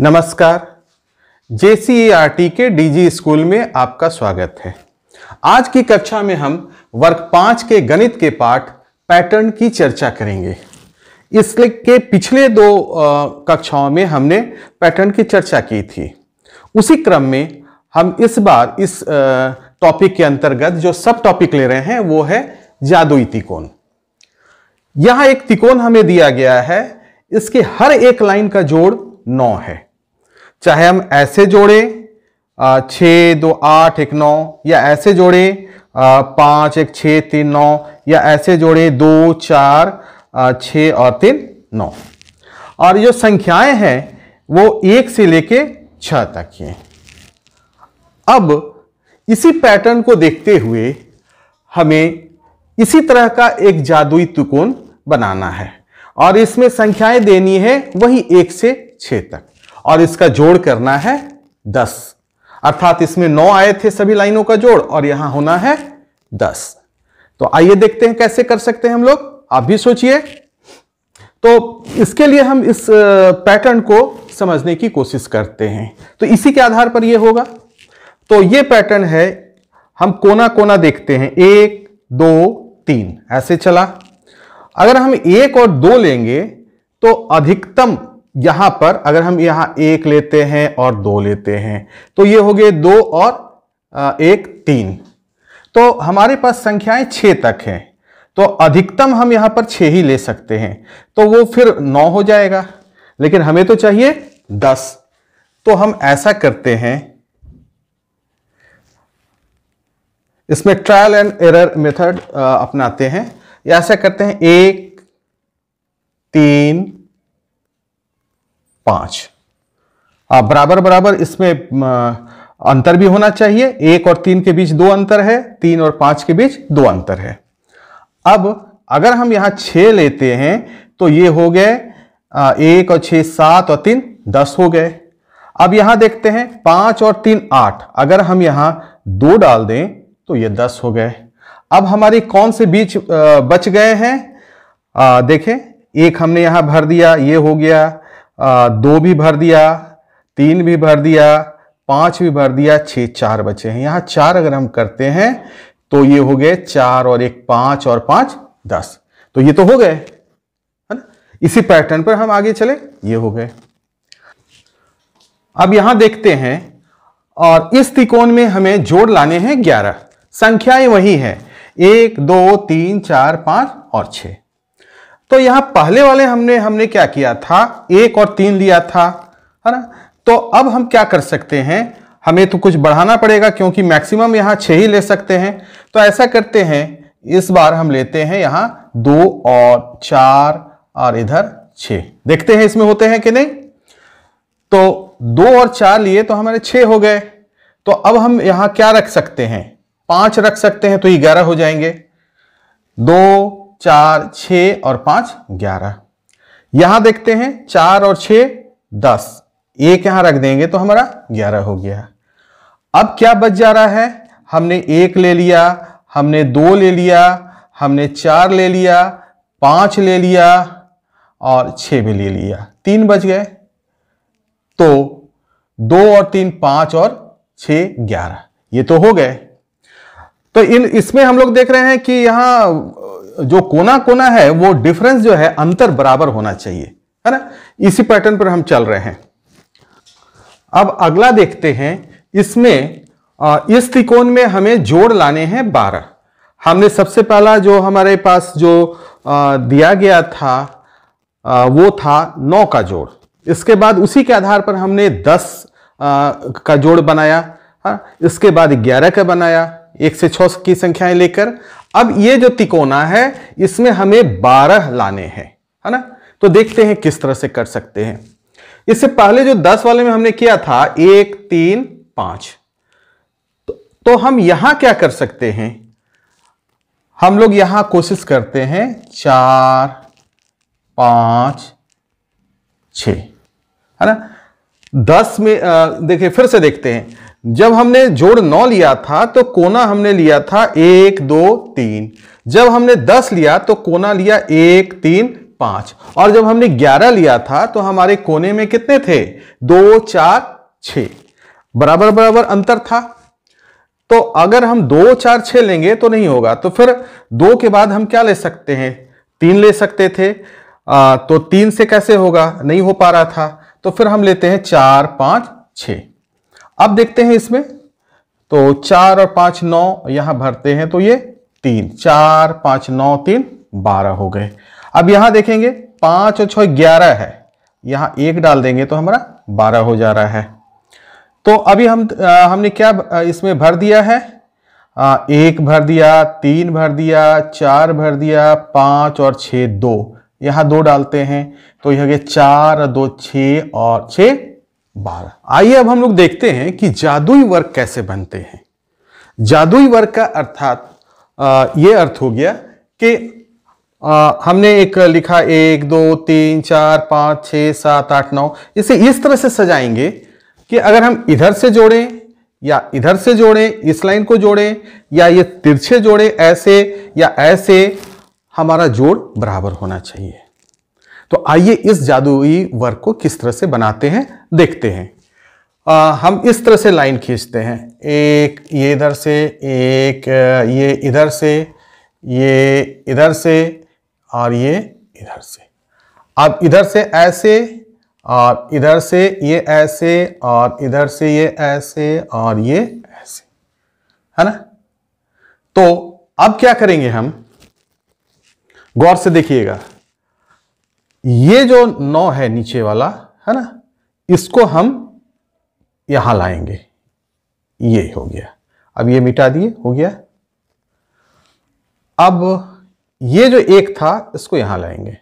नमस्कार जे के DG school में आपका स्वागत है आज की कक्षा में हम वर्ग पाँच के गणित के पाठ पैटर्न की चर्चा करेंगे इसलिए के पिछले दो कक्षाओं में हमने पैटर्न की चर्चा की थी उसी क्रम में हम इस बार इस टॉपिक के अंतर्गत जो सब टॉपिक ले रहे हैं वो है जादुई तिकोण यहाँ एक तिकोण हमें दिया गया है इसके हर एक लाइन का जोड़ नौ है चाहे हम ऐसे जोड़े छः दो आठ एक नौ या ऐसे जोड़े पाँच एक छः तीन नौ या ऐसे जोड़े दो चार छः और तीन नौ और जो संख्याएं हैं वो एक से लेके छः तक हैं अब इसी पैटर्न को देखते हुए हमें इसी तरह का एक जादुई त्रिकोण बनाना है और इसमें संख्याएं देनी है वही एक से छः तक और इसका जोड़ करना है दस अर्थात इसमें नौ आए थे सभी लाइनों का जोड़ और यहां होना है दस तो आइए देखते हैं कैसे कर सकते हैं हम लोग आप भी सोचिए तो इसके लिए हम इस पैटर्न को समझने की कोशिश करते हैं तो इसी के आधार पर यह होगा तो यह पैटर्न है हम कोना कोना देखते हैं एक दो तीन ऐसे चला अगर हम एक और दो लेंगे तो अधिकतम यहां पर अगर हम यहां एक लेते हैं और दो लेते हैं तो ये हो गए दो और एक तीन तो हमारे पास संख्याएं छः तक हैं तो अधिकतम हम यहां पर छः ही ले सकते हैं तो वो फिर नौ हो जाएगा लेकिन हमें तो चाहिए दस तो हम ऐसा करते हैं इसमें ट्रायल एंड एरर मेथड अपनाते हैं ऐसा करते हैं एक तीन पाँच बराबर बराबर इसमें अंतर भी होना चाहिए एक और तीन के बीच दो अंतर है तीन और पांच के बीच दो अंतर है अब अगर हम यहां छ लेते हैं तो ये हो गए एक और छ सात और तीन दस हो गए अब यहां देखते हैं पांच और तीन आठ अगर हम यहां दो डाल दें तो ये दस हो गए अब हमारी कौन से बीच बच गए हैं देखें एक हमने यहां भर दिया ये हो गया आ, दो भी भर दिया तीन भी भर दिया पांच भी भर दिया छः चार बचे हैं यहाँ चार अगर हम करते हैं तो ये हो गए चार और एक पांच और पांच दस तो ये तो हो गए है ना इसी पैटर्न पर हम आगे चले ये हो गए अब यहां देखते हैं और इस त्रिकोण में हमें जोड़ लाने हैं ग्यारह संख्याएं वही है एक दो तीन चार पांच और छह तो यहां पहले वाले हमने हमने क्या किया था एक और तीन लिया था है ना तो अब हम क्या कर सकते हैं हमें तो कुछ बढ़ाना पड़ेगा क्योंकि मैक्सिमम यहां छह ही ले सकते हैं तो ऐसा करते हैं इस बार हम लेते हैं यहां दो और चार और इधर छ देखते हैं इसमें होते हैं कि नहीं तो दो और चार लिए तो हमारे छः हो गए तो अब हम यहां क्या रख सकते हैं पांच रख सकते हैं तो ग्यारह हो जाएंगे दो चार छ और पांच ग्यारह यहां देखते हैं चार और छ दस एक यहां रख देंगे तो हमारा ग्यारह हो गया अब क्या बच जा रहा है हमने एक ले लिया हमने दो ले लिया हमने चार ले लिया पांच ले लिया और छ भी ले लिया तीन बच गए तो दो और तीन पांच और छ ग्यारह ये तो हो गए तो इन इसमें हम लोग देख रहे हैं कि यहां जो कोना कोना है वो डिफरेंस जो है अंतर बराबर होना चाहिए है ना इसी पैटर्न पर हम चल रहे हैं अब अगला देखते हैं इसमें इस त्रिकोण में हमें जोड़ लाने हैं बारह हमने सबसे पहला जो हमारे पास जो दिया गया था वो था नौ का जोड़ इसके बाद उसी के आधार पर हमने दस का जोड़ बनाया हाँ, इसके बाद ग्यारह का बनाया एक से छ की संख्याएं लेकर अब ये जो तिकोना है इसमें हमें बारह लाने हैं है ना तो देखते हैं किस तरह से कर सकते हैं इससे पहले जो दस वाले में हमने किया था एक तीन पांच तो, तो हम यहां क्या कर सकते हैं हम लोग यहां कोशिश करते हैं चार पांच छ है ना दस में देखिए फिर से देखते हैं जब हमने जोड़ नौ लिया था तो कोना हमने लिया था एक दो तीन जब हमने दस लिया तो कोना लिया एक तीन पांच और जब हमने ग्यारह लिया था तो हमारे कोने में कितने थे दो चार छ बराबर बराबर अंतर था तो अगर हम दो चार छः लेंगे तो नहीं होगा तो फिर दो के बाद हम क्या ले सकते हैं तीन ले सकते थे आ, तो तीन से कैसे होगा नहीं हो पा रहा था तो फिर हम लेते हैं चार पाँच छ अब देखते हैं इसमें तो चार और पांच नौ यहां भरते हैं तो ये तीन चार पांच नौ तीन बारह हो गए अब यहां देखेंगे पांच और छह ग्यारह है यहां एक डाल देंगे तो हमारा बारह हो जा रहा है तो अभी हम आ, हमने क्या इसमें भर दिया है आ, एक भर दिया तीन भर दिया चार भर दिया पाँच और छ दो यहां दो डालते हैं तो यह चार दो छ और छ बारह आइए अब हम लोग देखते हैं कि जादुई वर्ग कैसे बनते हैं जादुई वर्ग का अर्थात ये अर्थ हो गया कि आ, हमने एक लिखा एक दो तीन चार पाँच छः सात आठ नौ इसे इस तरह से सजाएंगे कि अगर हम इधर से जोड़ें या इधर से जोड़ें इस लाइन को जोड़ें या ये तिरछे जोड़ें ऐसे या ऐसे हमारा जोड़ बराबर होना चाहिए तो आइए इस जादुई वर्क को किस तरह से बनाते हैं देखते हैं आ, हम इस तरह से लाइन खींचते हैं एक ये इधर से एक ये इधर से ये इधर से और ये इधर से अब इधर से ऐसे और इधर से ये ऐसे और इधर से ये ऐसे और ये ऐसे है ना तो अब क्या करेंगे हम गौर से देखिएगा ये जो नौ है नीचे वाला है ना इसको हम यहां लाएंगे ये हो गया अब ये मिटा दिए हो गया अब ये जो एक था इसको यहां लाएंगे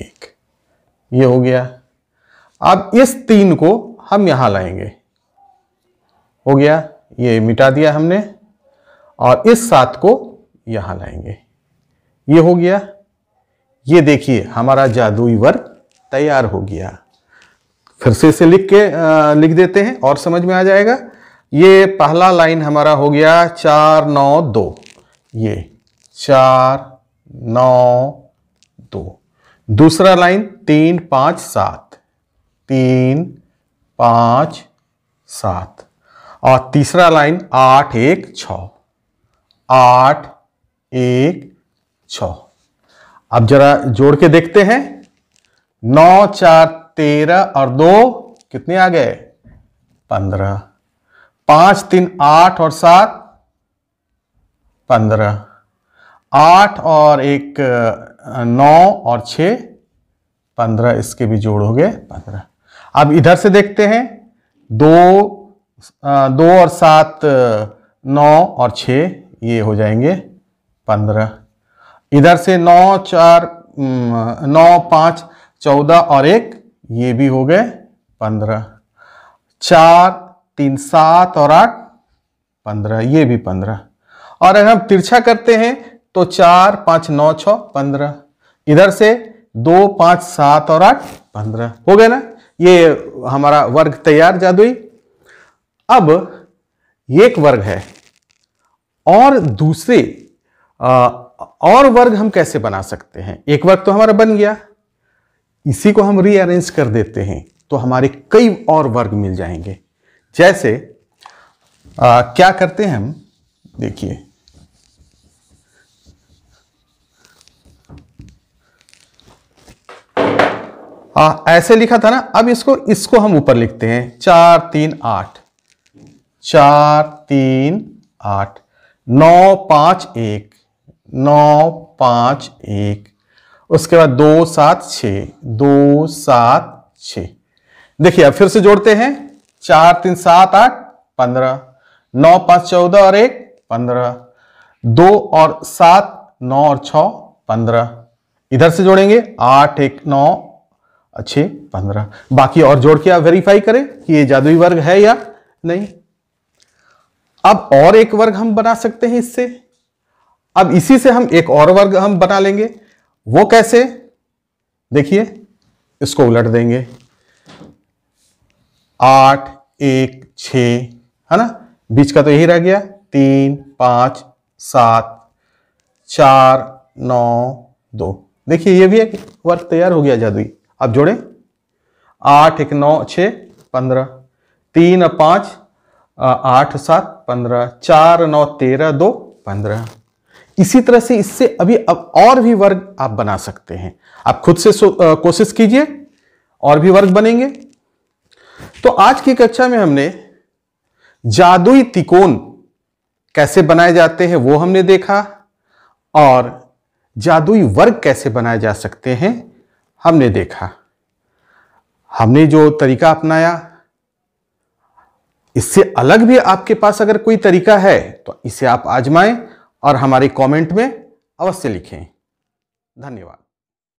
एक ये हो गया अब इस तीन को हम यहां लाएंगे हो गया ये मिटा दिया हमने और इस सात को यहां लाएंगे ये हो गया ये देखिए हमारा जादुई वर्ग तैयार हो गया फिर से इसे लिख के आ, लिख देते हैं और समझ में आ जाएगा ये पहला लाइन हमारा हो गया चार नौ दो ये चार नौ दो दूसरा लाइन तीन पाँच सात तीन पाँच सात और तीसरा लाइन आठ एक छ आठ एक छः अब जरा जोड़ के देखते हैं नौ चार तेरह और दो कितने आ गए पंद्रह पांच तीन आठ और सात पंद्रह आठ और एक नौ और छ पंद्रह इसके भी जोड़ हो गए पंद्रह अब इधर से देखते हैं दो दो और सात नौ और छ ये हो जाएंगे पंद्रह इधर से नौ चार नौ पाँच चौदह और एक ये भी हो गए पंद्रह चार तीन सात और आठ पंद्रह ये भी पंद्रह और अगर हम तिरछा करते हैं तो चार पाँच नौ छ पंद्रह इधर से दो पाँच सात और आठ पंद्रह हो गए ना ये हमारा वर्ग तैयार जादुई अब एक वर्ग है और दूसरे और वर्ग हम कैसे बना सकते हैं एक वर्ग तो हमारा बन गया इसी को हम रीअरेंज कर देते हैं तो हमारे कई और वर्ग मिल जाएंगे जैसे आ, क्या करते हैं हम देखिए आ, ऐसे लिखा था ना अब इसको इसको हम ऊपर लिखते हैं चार तीन आठ चार तीन आठ नौ पांच एक नौ पाँच एक उसके बाद दो सात छ दो सात छ देखिए अब फिर से जोड़ते हैं चार तीन सात आठ पंद्रह नौ पाँच चौदह और एक पंद्रह दो और सात नौ और छ पंद्रह इधर से जोड़ेंगे आठ एक नौ अच्छे पंद्रह बाकी और जोड़ के आप वेरीफाई करें कि ये जादुई वर्ग है या नहीं अब और एक वर्ग हम बना सकते हैं इससे अब इसी से हम एक और वर्ग हम बना लेंगे वो कैसे देखिए इसको उलट देंगे आठ एक छ है ना बीच का तो यही रह गया तीन पाँच सात चार नौ दो देखिए ये भी एक वर्ग तैयार हो गया जादुई अब जोड़ें आठ एक नौ छ पंद्रह तीन पाँच आठ सात पंद्रह चार नौ तेरह दो पंद्रह इसी तरह से इससे अभी अब और भी वर्ग आप बना सकते हैं आप खुद से कोशिश कीजिए और भी वर्ग बनेंगे तो आज की कक्षा में हमने जादुई तिकोन कैसे बनाए जाते हैं वो हमने देखा और जादुई वर्ग कैसे बनाए जा सकते हैं हमने देखा हमने जो तरीका अपनाया इससे अलग भी आपके पास अगर कोई तरीका है तो इसे आप आजमाएं और हमारी कमेंट में अवश्य लिखें धन्यवाद